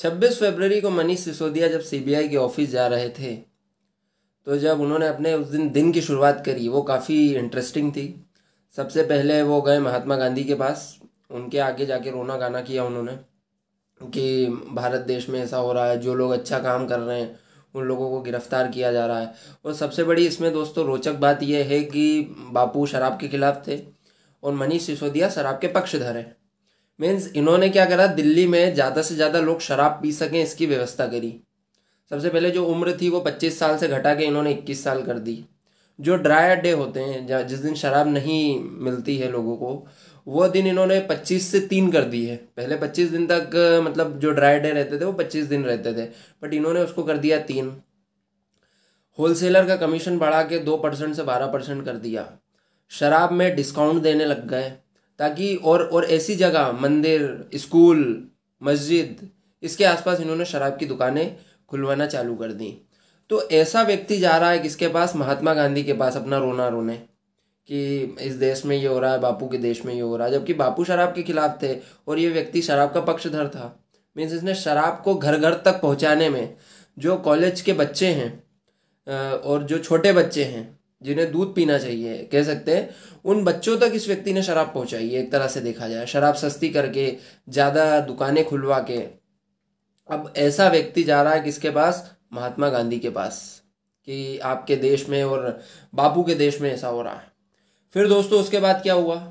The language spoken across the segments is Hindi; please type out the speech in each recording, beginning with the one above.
26 फरवरी को मनीष सिसोदिया जब सीबीआई के ऑफिस जा रहे थे तो जब उन्होंने अपने उस दिन दिन की शुरुआत करी वो काफ़ी इंटरेस्टिंग थी सबसे पहले वो गए महात्मा गांधी के पास उनके आगे जाके रोना गाना किया उन्होंने कि भारत देश में ऐसा हो रहा है जो लोग अच्छा काम कर रहे हैं उन लोगों को गिरफ्तार किया जा रहा है और सबसे बड़ी इसमें दोस्तों रोचक बात यह है कि बापू शराब के खिलाफ थे और मनीष सिसोदिया शराब के पक्षधर हैं मीन्स इन्होंने क्या करा दिल्ली में ज़्यादा से ज़्यादा लोग शराब पी सकें इसकी व्यवस्था करी सबसे पहले जो उम्र थी वो पच्चीस साल से घटा के इन्होंने इक्कीस साल कर दी जो ड्राई डे होते हैं जिस दिन शराब नहीं मिलती है लोगों को वो दिन इन्होंने 25 से तीन कर दी है पहले 25 दिन तक मतलब जो ड्राई डे रहते थे वो 25 दिन रहते थे बट इन्होंने उसको कर दिया तीन होलसेलर का कमीशन बढ़ा के दो परसेंट से बारह परसेंट कर दिया शराब में डिस्काउंट देने लग गए ताकि और और ऐसी जगह मंदिर स्कूल मस्जिद इसके आसपास इन्होंने शराब की दुकानें खुलवाना चालू कर दी तो ऐसा व्यक्ति जा रहा है किसके पास महात्मा गांधी के पास अपना रोना रोने कि इस देश में ये हो रहा है बापू के देश में ये हो रहा है जबकि बापू शराब के खिलाफ थे और ये व्यक्ति शराब का पक्षधर था मीन्स इसने शराब को घर घर तक पहुंचाने में जो कॉलेज के बच्चे हैं और जो छोटे बच्चे हैं जिन्हें दूध पीना चाहिए कह सकते हैं उन बच्चों तक इस व्यक्ति ने शराब पहुंचाई है एक तरह से देखा जाए शराब सस्ती करके ज़्यादा दुकानें खुलवा के अब ऐसा व्यक्ति जा रहा है किसके पास महात्मा गांधी के पास कि आपके देश में और बापू के देश में ऐसा हो रहा है फिर दोस्तों उसके बाद क्या हुआ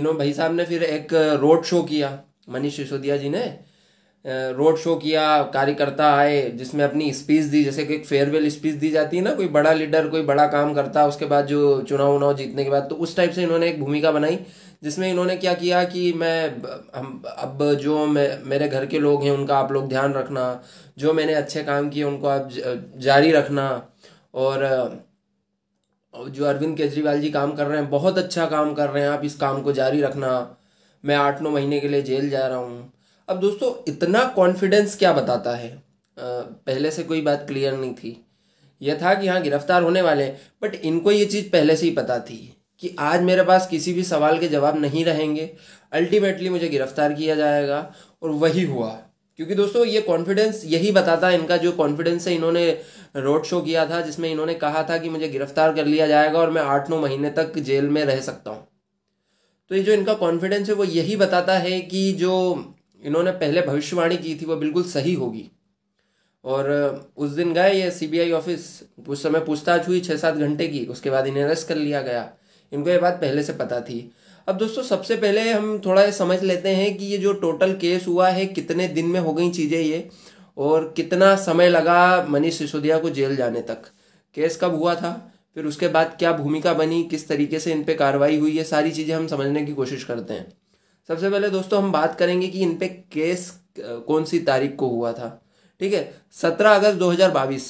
इन्हों भाई साहब ने फिर एक रोड शो किया मनीष सिसोदिया जी ने रोड शो किया कार्यकर्ता आए जिसमें अपनी स्पीच दी जैसे कि फेयरवेल स्पीच दी जाती है ना कोई बड़ा लीडर कोई बड़ा काम करता है उसके बाद जो चुनाव उनाव जीतने के बाद तो उस टाइप से इन्होंने एक भूमिका बनाई जिसमें इन्होंने क्या किया कि मैं हम अब जो मैं मेरे घर के लोग हैं उनका आप लोग ध्यान रखना जो मैंने अच्छे काम किए उनको आप जारी रखना और जो अरविंद केजरीवाल जी काम कर रहे हैं बहुत अच्छा काम कर रहे हैं आप इस काम को जारी रखना मैं आठ नौ महीने के लिए जेल जा रहा हूँ अब दोस्तों इतना कॉन्फिडेंस क्या बताता है पहले से कोई बात क्लियर नहीं थी यह था कि हाँ गिरफ्तार होने वाले हैं बट इनको ये चीज़ पहले से ही पता थी कि आज मेरे पास किसी भी सवाल के जवाब नहीं रहेंगे अल्टीमेटली मुझे गिरफ्तार किया जाएगा और वही हुआ क्योंकि दोस्तों ये कॉन्फिडेंस यही बताता है इनका जो कॉन्फिडेंस है इन्होंने रोड शो किया था जिसमें इन्होंने कहा था कि मुझे गिरफ्तार कर लिया जाएगा और मैं आठ नौ महीने तक जेल में रह सकता हूँ तो ये जो इनका कॉन्फिडेंस है वो यही बताता है कि जो इन्होंने पहले भविष्यवाणी की थी वो बिल्कुल सही होगी और उस दिन गए ये सीबीआई ऑफिस उस समय पूछताछ हुई छः सात घंटे की उसके बाद इन्हें अरेस्ट कर लिया गया इनको ये बात पहले से पता थी अब दोस्तों सबसे पहले हम थोड़ा ये समझ लेते हैं कि ये जो टोटल केस हुआ है कितने दिन में हो गई चीज़ें ये और कितना समय लगा मनीष सिसोदिया को जेल जाने तक केस कब हुआ था फिर उसके बाद क्या भूमिका बनी किस तरीके से इन पर कार्रवाई हुई ये सारी चीज़ें हम समझने की कोशिश करते हैं सबसे पहले दोस्तों हम बात करेंगे कि इन पे केस कौन सी तारीख को हुआ था ठीक है सत्रह अगस्त दो हज़ार बाईस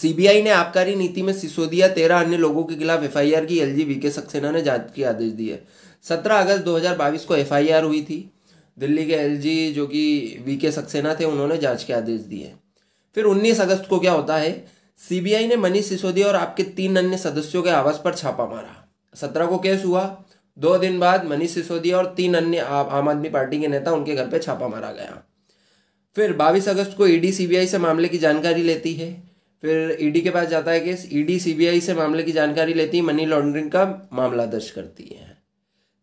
सीबीआई ने आबकारी नीति में सिसोदिया तेरह अन्य लोगों के खिलाफ एफआईआर की जी वीके सक्सेना ने जांच के आदेश दिए सत्रह अगस्त बाईस को एफआईआर हुई थी दिल्ली के एल जी जो कि वीके सक्सेना थे उन्होंने जांच के आदेश दिए फिर उन्नीस अगस्त को क्या होता है सीबीआई ने मनीष सिसोदिया और आपके तीन अन्य सदस्यों के आवास पर छापा मारा सत्रह को केस हुआ दो दिन बाद मनीष सिसोदिया और तीन अन्य आम आदमी पार्टी के नेता उनके घर पर छापा मारा गया फिर 22 अगस्त को ईडी सीबीआई से मामले की जानकारी लेती है फिर ईडी के पास जाता है केस ईडी सीबीआई से मामले की जानकारी लेती है मनी लॉन्ड्रिंग का मामला दर्ज करती है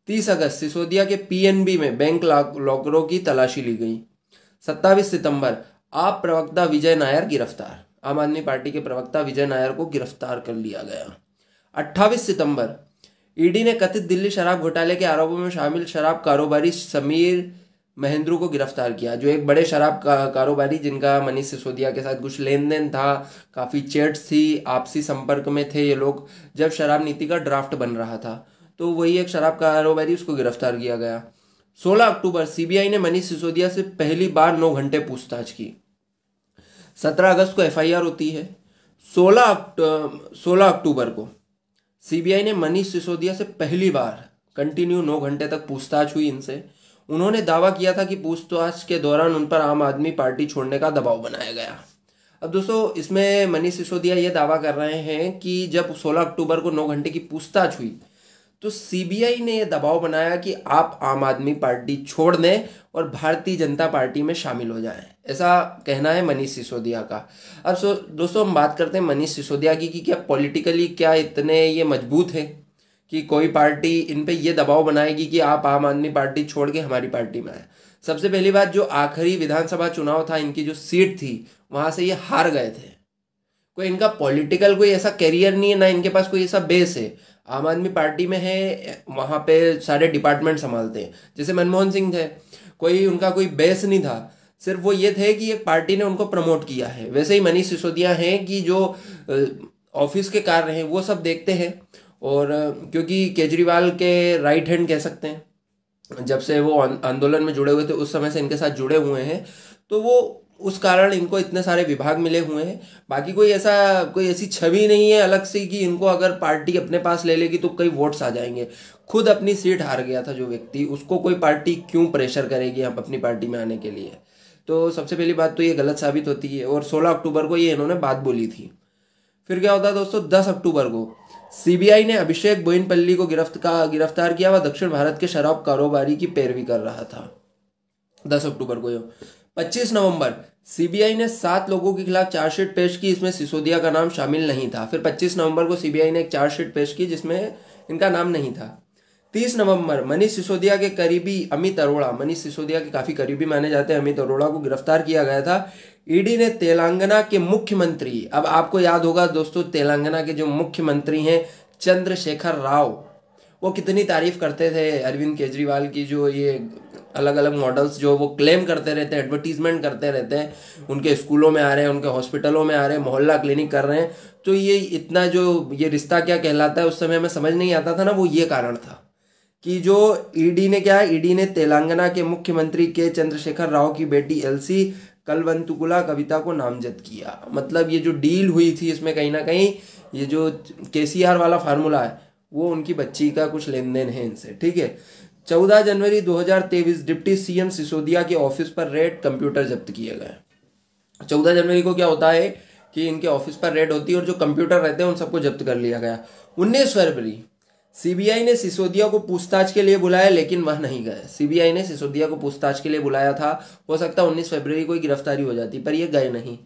तीस अगस्त सिसोदिया के पीएनबी में बैंक लॉकरों की तलाशी ली गई सत्ताईस सितंबर आप प्रवक्ता विजय नायर गिरफ्तार आम आदमी पार्टी के प्रवक्ता विजय नायर को गिरफ्तार कर लिया गया अट्ठावी सितंबर ईडी ने कथित दिल्ली शराब घोटाले के आरोपों में शामिल शराब कारोबारी समीर महेंद्रू को गिरफ्तार किया जो एक बड़े शराब का, कारोबारी जिनका मनीष सिसोदिया के साथ कुछ लेन देन था काफ़ी चैट्स थी आपसी संपर्क में थे ये लोग जब शराब नीति का ड्राफ्ट बन रहा था तो वही एक शराब कारोबारी उसको गिरफ्तार किया गया 16 अक्टूबर सीबीआई ने मनीष सिसोदिया से पहली बार नौ घंटे पूछताछ की 17 अगस्त को एफआईआर होती है 16 अक्ट सोलह अक्टूबर को सीबीआई ने मनीष सिसोदिया से पहली बार कंटिन्यू नौ घंटे तक पूछताछ हुई इनसे उन्होंने दावा किया था कि पूछताछ के दौरान उन पर आम आदमी पार्टी छोड़ने का दबाव बनाया गया अब दोस्तों इसमें मनीष सिसोदिया ये दावा कर रहे हैं कि जब 16 अक्टूबर को 9 घंटे की पूछताछ हुई तो सीबीआई ने यह दबाव बनाया कि आप आम आदमी पार्टी छोड़ दें और भारतीय जनता पार्टी में शामिल हो जाएं ऐसा कहना है मनीष सिसोदिया का अब सो दोस्तों हम बात करते हैं मनीष सिसोदिया की कि क्या पॉलिटिकली क्या इतने ये मजबूत है कि कोई पार्टी इन पर यह दबाव बनाएगी कि आप आम आदमी पार्टी छोड़ के हमारी पार्टी में आए सबसे पहली बात जो आखिरी विधानसभा चुनाव था इनकी जो सीट थी वहाँ से ये हार गए थे कोई इनका पॉलिटिकल कोई ऐसा कैरियर नहीं है ना इनके पास कोई ऐसा बेस है आम आदमी पार्टी में है वहाँ पे सारे डिपार्टमेंट संभालते हैं जैसे मनमोहन सिंह थे कोई उनका कोई बेस नहीं था सिर्फ वो ये थे कि एक पार्टी ने उनको प्रमोट किया है वैसे ही मनीष सिसोदिया हैं कि जो ऑफिस के कार्य हैं वो सब देखते हैं और क्योंकि केजरीवाल के राइट हैंड कह सकते हैं जब से वो आंदोलन में जुड़े हुए थे उस समय से इनके साथ जुड़े हुए हैं तो वो उस कारण इनको इतने सारे विभाग मिले हुए हैं बाकी कोई ऐसा कोई ऐसी छवि नहीं है अलग से कि इनको अगर पार्टी अपने पास ले लेगी तो कई वोट्स आ जाएंगे खुद अपनी सीट हार गया था जो व्यक्ति उसको कोई पार्टी क्यों प्रेशर करेगी आप अपनी पार्टी में आने के लिए तो सबसे पहली बात तो ये गलत साबित होती है और 16 अक्टूबर को ये इन्होंने बात बोली थी फिर क्या होता है दोस्तों 10 अक्टूबर को सीबीआई ने अभिषेक बोइनपल्ली को गिरफ्त का गिरफ्तार किया वह दक्षिण भारत के शराब कारोबारी की पैरवी कर रहा था दस अक्टूबर को 25 नवंबर सीबीआई ने सात लोगों के खिलाफ चार्जशीट पेश की इसमें सिसोदिया का नाम शामिल नहीं था फिर 25 नवंबर को सीबीआई ने एक चार्जशीट पेश की जिसमें इनका नाम नहीं था 30 नवंबर मनीष सिसोदिया के करीबी अमित अरोड़ा मनीष सिसोदिया के काफ़ी करीबी माने जाते हैं अमित अरोड़ा को गिरफ्तार किया गया था ईडी e ने तेलंगाना के मुख्यमंत्री अब आपको याद होगा दोस्तों तेलंगाना के जो मुख्यमंत्री हैं चंद्रशेखर राव वो कितनी तारीफ करते थे अरविंद केजरीवाल की जो ये अलग अलग मॉडल्स जो वो क्लेम करते रहते हैं एडवर्टीजमेंट करते रहते हैं उनके स्कूलों में आ रहे हैं उनके हॉस्पिटलों में आ रहे हैं मोहल्ला क्लिनिक कर रहे हैं तो ये इतना जो ये रिश्ता क्या कहलाता है उस समय हमें समझ नहीं आता था ना वो ये कारण था कि जो ईडी e ने क्या है ईडी e ने तेलंगाना के मुख्यमंत्री के चंद्रशेखर राव की बेटी एलसी कलवंतुकुला कविता को नामजद किया मतलब ये जो डील हुई थी इसमें कहीं ना कहीं ये जो के वाला फार्मूला है वो उनकी बच्ची का कुछ लेन देन है इनसे ठीक है चौदह जनवरी 2023 डिप्टी सीएम सिसोदिया के ऑफिस पर रेड कंप्यूटर जब्त किए गए चौदह जनवरी को क्या होता है कि इनके ऑफिस पर रेड होती है और जो कंप्यूटर रहते हैं उन सबको जब्त कर लिया गया उन्नीस फरवरी सीबीआई ने सिसोदिया को पूछताछ के लिए बुलाया लेकिन वह नहीं गए सीबीआई ने सिसोदिया को पूछताछ के लिए बुलाया था हो सकता उन्नीस फरवरी को गिरफ्तारी हो जाती पर ये गए नहीं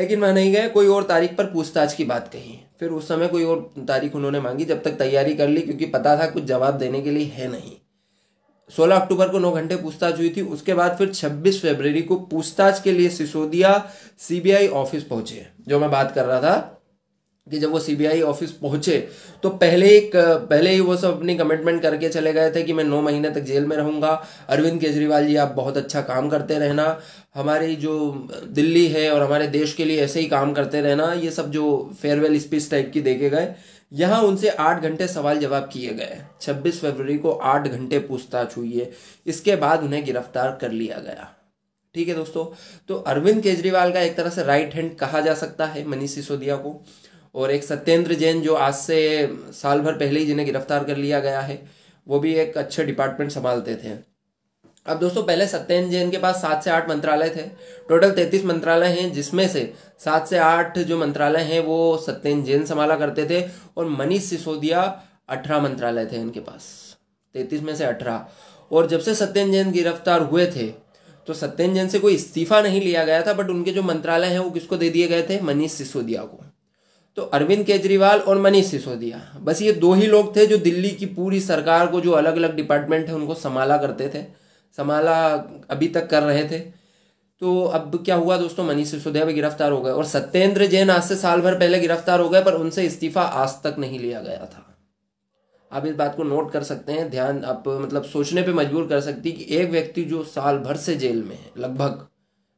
लेकिन वह नहीं गए कोई और तारीख पर पूछताछ की बात कही फिर उस समय कोई और तारीख उन्होंने मांगी जब तक तैयारी कर ली क्योंकि पता था कुछ जवाब देने के लिए है नहीं 16 अक्टूबर को 9 घंटे पूछताछ हुई थी उसके बाद फिर 26 फरवरी को पूछताछ के लिए सिसोदिया सीबीआई ऑफिस पहुंचे जो मैं बात कर रहा था कि जब वो सीबीआई ऑफिस पहुंचे तो पहले एक पहले ही वो सब अपनी कमिटमेंट करके चले गए थे कि मैं नौ महीने तक जेल में रहूंगा अरविंद केजरीवाल जी आप बहुत अच्छा काम करते रहना हमारी जो दिल्ली है और हमारे देश के लिए ऐसे ही काम करते रहना ये सब जो फेयरवेल स्पीच टाइप की देखे गए यहाँ उनसे आठ घंटे सवाल जवाब किए गए 26 फरवरी को आठ घंटे पूछताछ हुई है इसके बाद उन्हें गिरफ्तार कर लिया गया ठीक है दोस्तों तो अरविंद केजरीवाल का एक तरह से राइट हैंड कहा जा सकता है मनीष सिसोदिया को और एक सत्येंद्र जैन जो आज से साल भर पहले ही जिन्हें गिरफ्तार कर लिया गया है वो भी एक अच्छे डिपार्टमेंट संभालते थे अब दोस्तों पहले सत्यन जैन के पास सात से आठ मंत्रालय थे टोटल तैतीस मंत्रालय हैं जिसमें से सात से आठ जो मंत्रालय हैं वो सत्यन जैन संभाला करते थे और मनीष सिसोदिया अठारह मंत्रालय थे इनके पास तैतीस में से अठारह और जब से सत्यन जैन गिरफ्तार हुए थे तो सत्यन जैन से कोई इस्तीफा नहीं लिया गया था बट उनके जो मंत्रालय हैं वो किसको दे दिए गए थे मनीष सिसोदिया को तो अरविंद केजरीवाल और मनीष सिसोदिया बस ये दो ही लोग थे जो दिल्ली की पूरी सरकार को जो अलग अलग डिपार्टमेंट है उनको संभाला करते थे संभाला अभी तक कर रहे थे तो अब क्या हुआ दोस्तों मनीष सिसोदिया भी गिरफ्तार हो गए और सत्येंद्र जैन आज से साल भर पहले गिरफ्तार हो गए पर उनसे इस्तीफा आज तक नहीं लिया गया था आप इस बात को नोट कर सकते हैं ध्यान आप मतलब सोचने पे मजबूर कर सकती कि एक व्यक्ति जो साल भर से जेल में है लगभग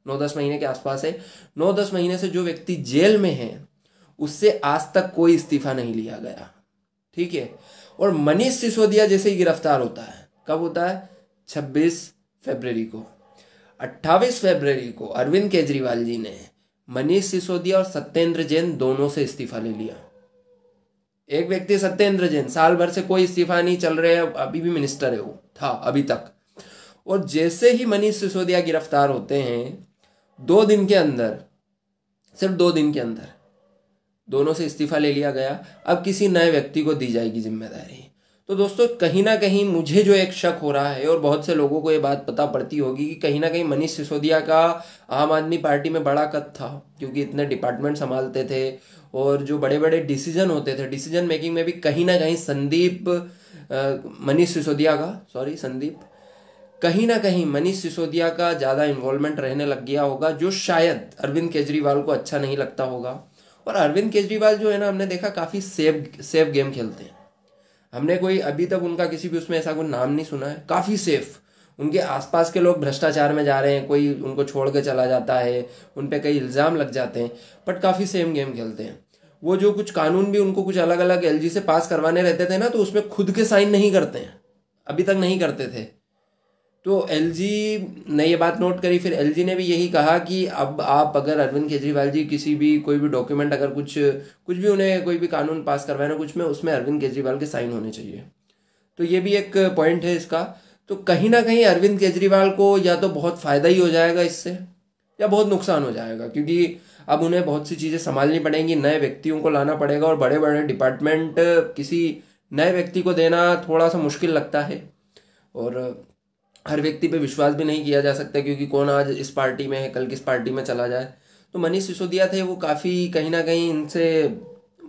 नौ दस महीने के आसपास है नौ दस महीने से जो व्यक्ति जेल में है उससे आज तक कोई इस्तीफा नहीं लिया गया ठीक है और मनीष सिसोदिया जैसे ही गिरफ्तार होता है कब होता है 26 फरवरी को 28 फरवरी को अरविंद केजरीवाल जी ने मनीष सिसोदिया और सत्येंद्र जैन दोनों से इस्तीफा ले लिया एक व्यक्ति सत्येंद्र जैन साल भर से कोई इस्तीफा नहीं चल रहे हैं अभी भी मिनिस्टर है वो था अभी तक और जैसे ही मनीष सिसोदिया गिरफ्तार होते हैं दो दिन के अंदर सिर्फ दो दिन के अंदर दोनों से इस्तीफा ले लिया गया अब किसी नए व्यक्ति को दी जाएगी जिम्मेदारी तो दोस्तों कहीं ना कहीं मुझे जो एक शक हो रहा है और बहुत से लोगों को ये बात पता पड़ती होगी कि कहीं ना कहीं मनीष सिसोदिया का आम आदमी पार्टी में बड़ा कद था क्योंकि इतने डिपार्टमेंट संभालते थे और जो बड़े बड़े डिसीजन होते थे डिसीजन मेकिंग में भी कहीं ना कहीं संदीप मनीष सिसोदिया का सॉरी संदीप कहीं ना कहीं मनीष सिसोदिया का ज़्यादा इन्वॉल्वमेंट रहने लग गया होगा जो शायद अरविंद केजरीवाल को अच्छा नहीं लगता होगा और अरविंद केजरीवाल जो है ना हमने देखा काफ़ी सेफ सेफ गेम खेलते हैं हमने कोई अभी तक उनका किसी भी उसमें ऐसा कोई नाम नहीं सुना है काफ़ी सेफ उनके आसपास के लोग भ्रष्टाचार में जा रहे हैं कोई उनको छोड़ के चला जाता है उन पर कई इल्ज़ाम लग जाते हैं बट काफ़ी सेम गेम खेलते हैं वो जो कुछ कानून भी उनको कुछ अलग अलग एल से पास करवाने रहते थे ना तो उसमें खुद के साइन नहीं करते हैं अभी तक नहीं करते थे तो एल ने ये बात नोट करी फिर एल ने भी यही कहा कि अब आप अगर अरविंद केजरीवाल जी किसी भी कोई भी डॉक्यूमेंट अगर कुछ कुछ भी उन्हें कोई भी कानून पास करवाना कुछ में उसमें अरविंद केजरीवाल के साइन होने चाहिए तो ये भी एक पॉइंट है इसका तो कहीं ना कहीं अरविंद केजरीवाल को या तो बहुत फ़ायदा ही हो जाएगा इससे या बहुत नुकसान हो जाएगा क्योंकि अब उन्हें बहुत सी चीज़ें संभालनी पड़ेंगी नए व्यक्तियों को लाना पड़ेगा और बड़े बड़े डिपार्टमेंट किसी नए व्यक्ति को देना थोड़ा सा मुश्किल लगता है और हर व्यक्ति पे विश्वास भी नहीं किया जा सकता क्योंकि कौन आज इस पार्टी में है कल किस पार्टी में चला जाए तो मनीष सिसोदिया थे वो काफ़ी कहीं ना कहीं इनसे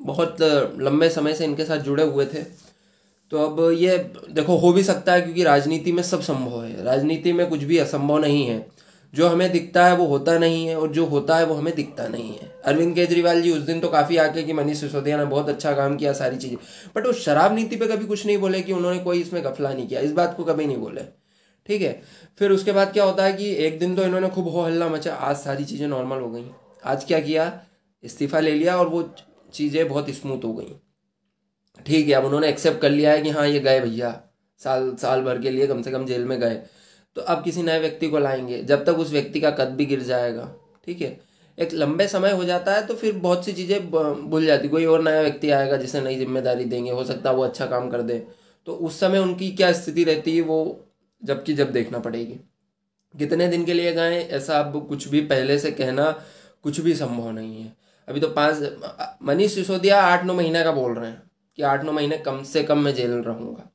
बहुत लंबे समय से इनके साथ जुड़े हुए थे तो अब ये देखो हो भी सकता है क्योंकि राजनीति में सब संभव है राजनीति में कुछ भी असंभव नहीं है जो हमें दिखता है वो होता नहीं है और जो होता है वो हमें दिखता नहीं है अरविंद केजरीवाल जी उस दिन तो काफ़ी आके कि मनीष सिसोदिया ने बहुत अच्छा काम किया सारी चीज़ें बट वो शराब नीति पे कभी कुछ नहीं बोले कि उन्होंने कोई इसमें गफला नहीं किया इस बात को कभी नहीं बोले ठीक है फिर उसके बाद क्या होता है कि एक दिन तो इन्होंने खूब हो हल्ला मचा आज सारी चीज़ें नॉर्मल हो गई आज क्या किया इस्तीफा ले लिया और वो चीज़ें बहुत स्मूथ हो गई ठीक है अब उन्होंने एक्सेप्ट कर लिया है कि हाँ ये गए भैया साल साल भर के लिए कम से कम जेल में गए तो अब किसी नए व्यक्ति को लाएंगे जब तक उस व्यक्ति का कद भी गिर जाएगा ठीक है एक लंबे समय हो जाता है तो फिर बहुत सी चीज़ें भूल जाती कोई और नया व्यक्ति आएगा जिसे नई जिम्मेदारी देंगे हो सकता है वो अच्छा काम कर दे तो उस समय उनकी क्या स्थिति रहती है वो जबकि जब देखना पड़ेगी कितने दिन के लिए गाएं ऐसा अब कुछ भी पहले से कहना कुछ भी संभव नहीं है अभी तो पाँच मनीष सिसोदिया आठ नौ महीने का बोल रहे हैं कि आठ नौ महीने कम से कम मैं जेल रहूँगा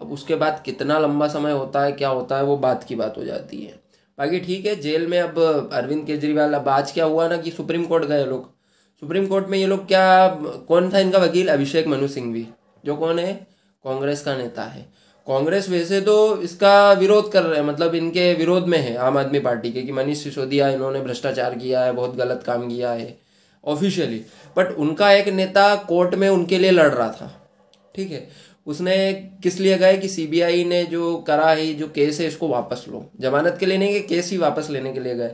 अब उसके बाद कितना लंबा समय होता है क्या होता है वो बात की बात हो जाती है बाकी ठीक है जेल में अब अरविंद केजरीवाल अब आज क्या हुआ ना कि सुप्रीम कोर्ट गए लोग सुप्रीम कोर्ट में ये लोग क्या कौन था इनका वकील अभिषेक मनु सिंह भी जो कौन है कांग्रेस का नेता है कांग्रेस वैसे तो इसका विरोध कर रहे हैं मतलब इनके विरोध में है आम आदमी पार्टी के कि मनीष सिसोदिया इन्होंने भ्रष्टाचार किया है बहुत गलत काम किया है ऑफिशियली बट उनका एक नेता कोर्ट में उनके लिए लड़ रहा था ठीक है उसने किस लिए गए कि सीबीआई ने जो करा है जो केस है इसको वापस लो जमानत के लिए नहीं केस ही वापस लेने के लिए गए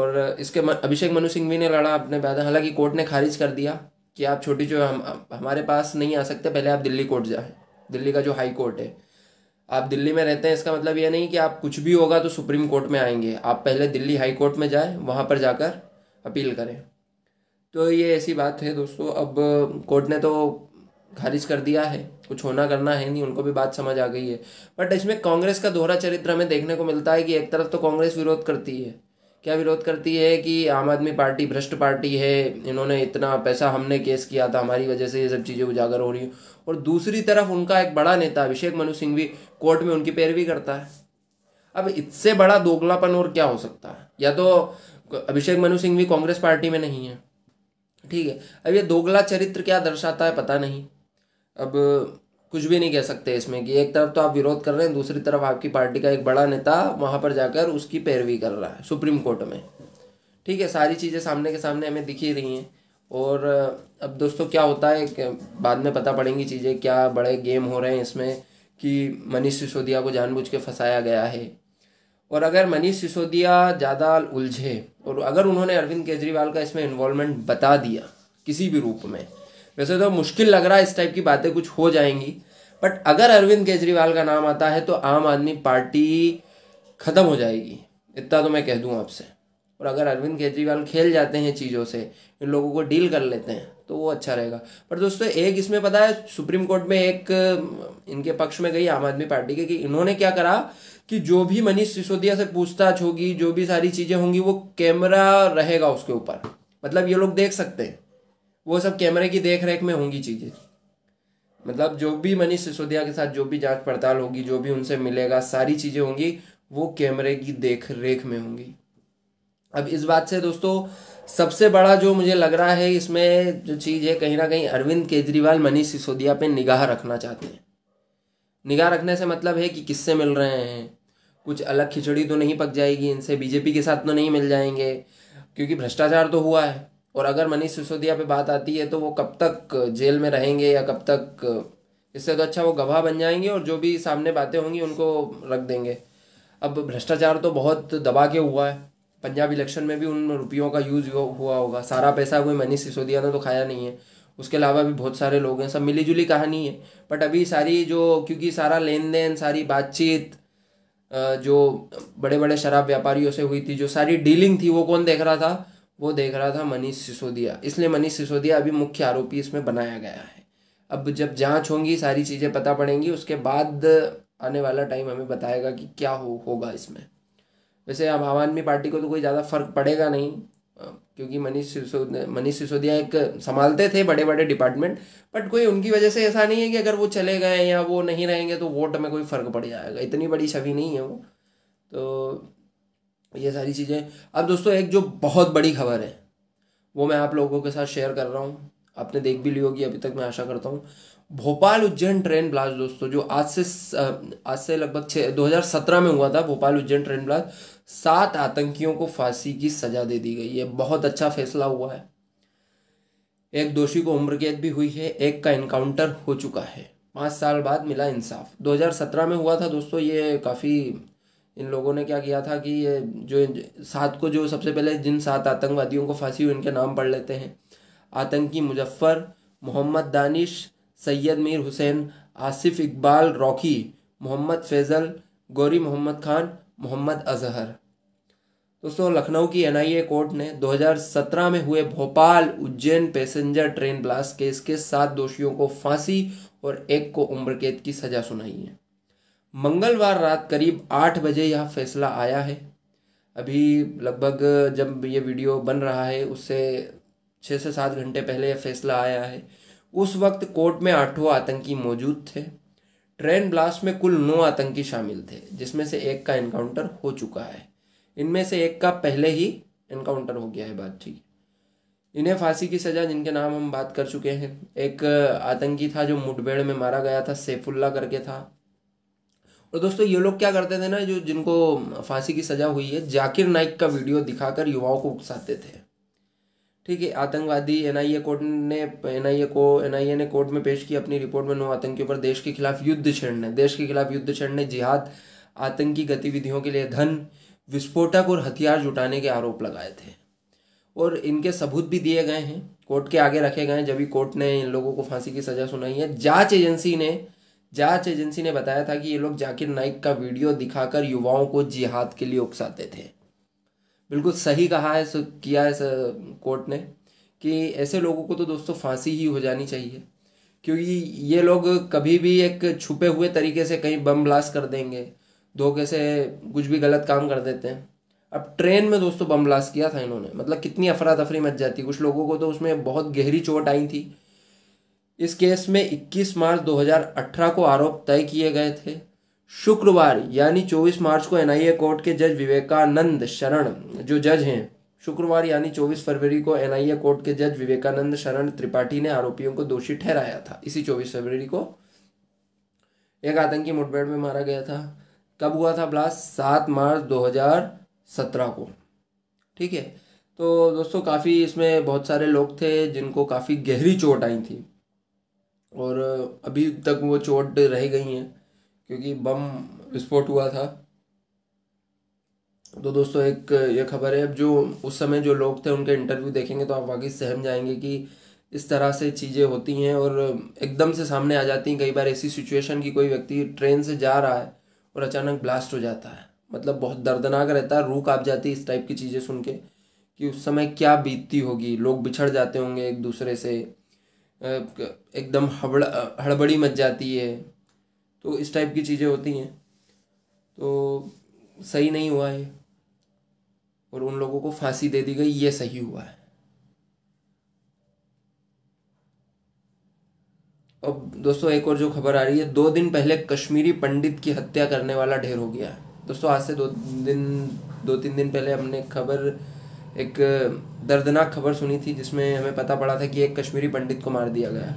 और इसके अभिषेक मनु सिंघवी ने लड़ा अपने पैदा हालांकि कोर्ट ने खारिज कर दिया कि आप छोटी जो हम हमारे पास नहीं आ सकते पहले आप दिल्ली कोर्ट जाएँ दिल्ली का जो हाई कोर्ट है आप दिल्ली में रहते हैं इसका मतलब यह नहीं कि आप कुछ भी होगा तो सुप्रीम कोर्ट में आएंगे आप पहले दिल्ली हाई कोर्ट में जाए वहाँ पर जाकर अपील करें तो ये ऐसी बात है दोस्तों अब कोर्ट ने तो खारिज कर दिया है कुछ होना करना है नहीं उनको भी बात समझ आ गई है बट इसमें कांग्रेस का दोहरा चरित्र हमें देखने को मिलता है कि एक तरफ तो कांग्रेस विरोध करती है क्या विरोध करती है कि आम आदमी पार्टी भ्रष्ट पार्टी है इन्होंने इतना पैसा हमने केस किया था हमारी वजह से ये सब चीज़ें उजागर हो रही हैं और दूसरी तरफ उनका एक बड़ा नेता अभिषेक मनु सिंह भी कोर्ट में उनकी पैरवी करता है अब इससे बड़ा दोगलापन और क्या हो सकता है या तो अभिषेक मनु सिंह भी कांग्रेस पार्टी में नहीं है ठीक है अब ये दोगला चरित्र क्या दर्शाता है पता नहीं अब कुछ भी नहीं कह सकते इसमें कि एक तरफ तो आप विरोध कर रहे हैं दूसरी तरफ आपकी पार्टी का एक बड़ा नेता वहाँ पर जाकर उसकी पैरवी कर रहा है सुप्रीम कोर्ट में ठीक है सारी चीज़ें सामने के सामने हमें दिख ही रही हैं और अब दोस्तों क्या होता है बाद में पता पड़ेंगी चीज़ें क्या बड़े गेम हो रहे हैं इसमें कि मनीष सिसोदिया को जानबूझ के फंसाया गया है और अगर मनीष सिसोदिया ज़्यादा उलझे और अगर उन्होंने अरविंद केजरीवाल का इसमें इन्वॉल्वमेंट बता दिया किसी भी रूप में वैसे तो मुश्किल लग रहा है इस टाइप की बातें कुछ हो जाएंगी बट अगर अरविंद केजरीवाल का नाम आता है तो आम आदमी पार्टी ख़त्म हो जाएगी इतना तो मैं कह दूँ आपसे और अगर अरविंद केजरीवाल खेल जाते हैं चीज़ों से इन लोगों को डील कर लेते हैं तो वो अच्छा रहेगा पर दोस्तों एक इसमें पता है सुप्रीम कोर्ट में एक इनके पक्ष में गई आम आदमी पार्टी के कि इन्होंने क्या करा कि जो भी मनीष सिसोदिया से पूछताछ होगी जो भी सारी चीज़ें होंगी वो कैमरा रहेगा उसके ऊपर मतलब ये लोग देख सकते हैं वो सब कैमरे की देख रेख में होंगी चीज़ें मतलब जो भी मनीष सिसोदिया के साथ जो भी जांच पड़ताल होगी जो भी उनसे मिलेगा सारी चीज़ें होंगी वो कैमरे की देख रेख में होंगी अब इस बात से दोस्तों सबसे बड़ा जो मुझे लग रहा है इसमें जो चीज़ है कहीं ना कहीं अरविंद केजरीवाल मनीष सिसोदिया पे निगाह रखना चाहते हैं निगाह रखने से मतलब है कि किससे मिल रहे हैं कुछ अलग खिचड़ी तो नहीं पक जाएगी इनसे बीजेपी के साथ तो नहीं मिल जाएंगे क्योंकि भ्रष्टाचार तो हुआ है और अगर मनीष सिसोदिया पे बात आती है तो वो कब तक जेल में रहेंगे या कब तक इससे तो अच्छा वो गवाह बन जाएंगे और जो भी सामने बातें होंगी उनको रख देंगे अब भ्रष्टाचार तो बहुत दबा के हुआ है पंजाब इलेक्शन में भी उन रुपयों का यूज़ हुआ होगा सारा पैसा कोई मनीष सिसोदिया ने तो खाया नहीं है उसके अलावा भी बहुत सारे लोग हैं सब मिली जुली कहानी है बट अभी सारी जो क्योंकि सारा लेन देन सारी बातचीत जो बड़े बड़े शराब व्यापारियों से हुई थी जो सारी डीलिंग थी वो कौन देख रहा था वो देख रहा था मनीष सिसोदिया इसलिए मनीष सिसोदिया अभी मुख्य आरोपी इसमें बनाया गया है अब जब जांच होंगी सारी चीज़ें पता पड़ेंगी उसके बाद आने वाला टाइम हमें बताएगा कि क्या हो होगा इसमें वैसे अब आम आदमी पार्टी को तो कोई ज़्यादा फर्क पड़ेगा नहीं क्योंकि मनीष सिसोदिया मनीष सिसोदिया एक संभालते थे बड़े बड़े डिपार्टमेंट बट कोई उनकी वजह से ऐसा नहीं है कि अगर वो चले गए या वो नहीं रहेंगे तो वोट में कोई फ़र्क पड़ जाएगा इतनी बड़ी छवि नहीं है वो तो ये सारी चीज़ें अब दोस्तों एक जो बहुत बड़ी खबर है वो मैं आप लोगों के साथ शेयर कर रहा हूँ आपने देख भी ली होगी अभी तक मैं आशा करता हूँ भोपाल उज्जैन ट्रेन ब्लास्ट दोस्तों जो आज से आज से लगभग छः दो हज़ार सत्रह में हुआ था भोपाल उज्जैन ट्रेन ब्लास्ट सात आतंकियों को फांसी की सज़ा दे दी गई है बहुत अच्छा फैसला हुआ है एक दोषी को उम्र कैद भी हुई है एक का इनकाउंटर हो चुका है पाँच साल बाद मिला इंसाफ 2017 में हुआ था दोस्तों ये काफ़ी इन लोगों ने क्या किया था कि ये जो सात को जो सबसे पहले जिन सात आतंकवादियों को फांसी हुई उनके नाम पढ़ लेते हैं आतंकी मुजफ्फ़र मोहम्मद दानिश सैयद मीर हुसैन आसिफ इकबाल रॉकी मोहम्मद फैज़ल गौरी मोहम्मद खान मोहम्मद अजहर दोस्तों लखनऊ की एनआईए कोर्ट ने 2017 में हुए Bhopal Ujjain passenger train blast case के सात दोषियों को फांसी और एक को उम्र कैद की सजा सुनाई है मंगलवार रात करीब आठ बजे यह फैसला आया है अभी लगभग जब ये वीडियो बन रहा है उससे छः से सात घंटे पहले यह फैसला आया है उस वक्त कोर्ट में आठों आतंकी मौजूद थे ट्रेन ब्लास्ट में कुल नौ आतंकी शामिल थे जिसमें से एक का एनकाउंटर हो चुका है इनमें से एक का पहले ही एनकाउंटर हो गया है बात ठीक इन्हें फांसी की सज़ा जिनके नाम हम बात कर चुके हैं एक आतंकी था जो मुठभेड़ में मारा गया था सैफुल्ला करके था और दोस्तों ये लोग क्या करते थे ना जो जिनको फांसी की सज़ा हुई है जाकिर नाइक का वीडियो दिखाकर युवाओं को उकसाते थे ठीक है आतंकवादी एनआईए कोर्ट ने एनआईए को एनआईए ने कोर्ट में पेश की अपनी रिपोर्ट में नौ आतंकियों पर देश के खिलाफ युद्ध छेड़ने देश के खिलाफ युद्ध छेड़ने जिहाद आतंकी गतिविधियों के लिए धन विस्फोटक और हथियार जुटाने के आरोप लगाए थे और इनके सबूत भी दिए गए हैं कोर्ट के आगे रखे गए हैं जब भी कोर्ट ने इन लोगों को फांसी की सज़ा सुनाई है जांच एजेंसी ने जांच एजेंसी ने बताया था कि ये लोग जाकिर नाइक का वीडियो दिखाकर युवाओं को जिहाद के लिए उकसाते थे बिल्कुल सही कहा है किया है कोर्ट ने कि ऐसे लोगों को तो दोस्तों फांसी ही हो जानी चाहिए क्योंकि ये लोग कभी भी एक छुपे हुए तरीके से कहीं बम ब्लास्ट कर देंगे धोखे से कुछ भी गलत काम कर देते हैं अब ट्रेन में दोस्तों बम ब्लास्ट किया था इन्होंने मतलब कितनी अफरा तफरी मच जाती कुछ लोगों को तो उसमें बहुत गहरी चोट आई थी इस केस में 21 मार्च 2018 को आरोप तय किए गए थे शुक्रवार यानी 24 मार्च को एनआईए कोर्ट के जज विवेकानंद शरण जो जज हैं शुक्रवार यानी 24 फरवरी को एनआईए कोर्ट के जज विवेकानंद शरण त्रिपाठी ने आरोपियों को दोषी ठहराया था इसी 24 फरवरी को एक आतंकी मुठभेड़ में मारा गया था कब हुआ था ब्लास्ट सात मार्च दो को ठीक है तो दोस्तों काफ़ी इसमें बहुत सारे लोग थे जिनको काफ़ी गहरी चोट आई थी और अभी तक वो चोट रह गई हैं क्योंकि बम विस्फोट हुआ था तो दोस्तों एक ये खबर है अब जो उस समय जो लोग थे उनके इंटरव्यू देखेंगे तो आप वाकई सहम जाएंगे कि इस तरह से चीज़ें होती हैं और एकदम से सामने आ जाती हैं कई बार ऐसी सिचुएशन की कोई व्यक्ति ट्रेन से जा रहा है और अचानक ब्लास्ट हो जाता है मतलब बहुत दर्दनाक रहता है रूख आप जाती है इस टाइप की चीज़ें सुन के कि उस समय क्या बीतती होगी लोग बिछड़ जाते होंगे एक दूसरे से एकदम हबड़ हड़बड़ी मच जाती है तो इस टाइप की चीज़ें होती हैं तो सही नहीं हुआ है और उन लोगों को फांसी दे दी गई ये सही हुआ है अब दोस्तों एक और जो खबर आ रही है दो दिन पहले कश्मीरी पंडित की हत्या करने वाला ढेर हो गया दोस्तों आज से दो दिन दो तीन दिन पहले हमने खबर एक दर्दनाक खबर सुनी थी जिसमें हमें पता पड़ा था कि एक कश्मीरी पंडित को मार दिया गया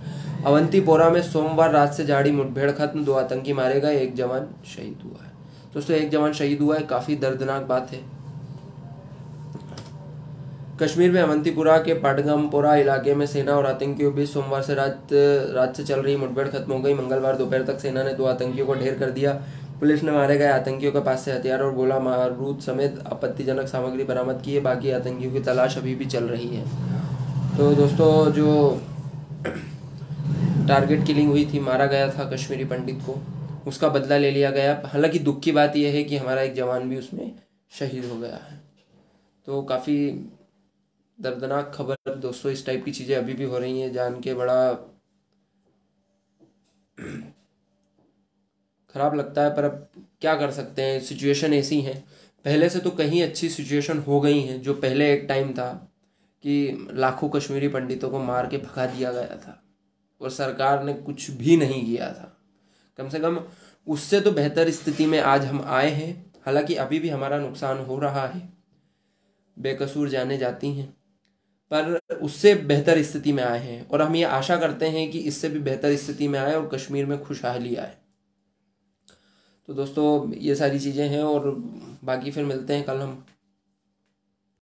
अवंतीपोरा में सोमवार रात से जारी मुठभेड़ खत्म दो आतंकी मारे गए एक जवान शहीद हुआ है दोस्तों एक जवान शहीद हुआ है काफ़ी दर्दनाक बात है कश्मीर में अवंतीपुरा के पाटगमपोरा इलाके में सेना और आतंकियों बीच सोमवार से रात रात से चल रही मुठभेड़ खत्म हो गई मंगलवार दोपहर तक सेना ने दो आतंकियों को ढेर कर दिया पुलिस ने मारे गए आतंकियों के पास से हथियार और गोला मारूद समेत आपत्तिजनक सामग्री बरामद की है बाकी आतंकियों की तलाश अभी भी चल रही है तो दोस्तों जो टारगेट किलिंग हुई थी मारा गया था कश्मीरी पंडित को उसका बदला ले लिया गया हालांकि दुख की बात यह है कि हमारा एक जवान भी उसमें शहीद हो गया है तो काफ़ी दर्दनाक खबर दोस्तों इस टाइप की चीज़ें अभी भी हो रही हैं जान के बड़ा ख़राब लगता है पर अब क्या कर सकते हैं सिचुएशन ऐसी हैं पहले से तो कहीं अच्छी सिचुएशन हो गई हैं जो पहले एक टाइम था कि लाखों कश्मीरी पंडितों को मार के भगा दिया गया था और सरकार ने कुछ भी नहीं किया था कम से कम उससे तो बेहतर स्थिति में आज हम आए हैं हालांकि अभी भी हमारा नुकसान हो रहा है बेकसूर जाने जाती हैं पर उससे बेहतर स्थिति में आए हैं और हम ये आशा करते हैं कि इससे भी बेहतर स्थिति में आए और कश्मीर में खुशहाली आए तो दोस्तों ये सारी चीज़ें हैं और बाकी फिर मिलते हैं कल हम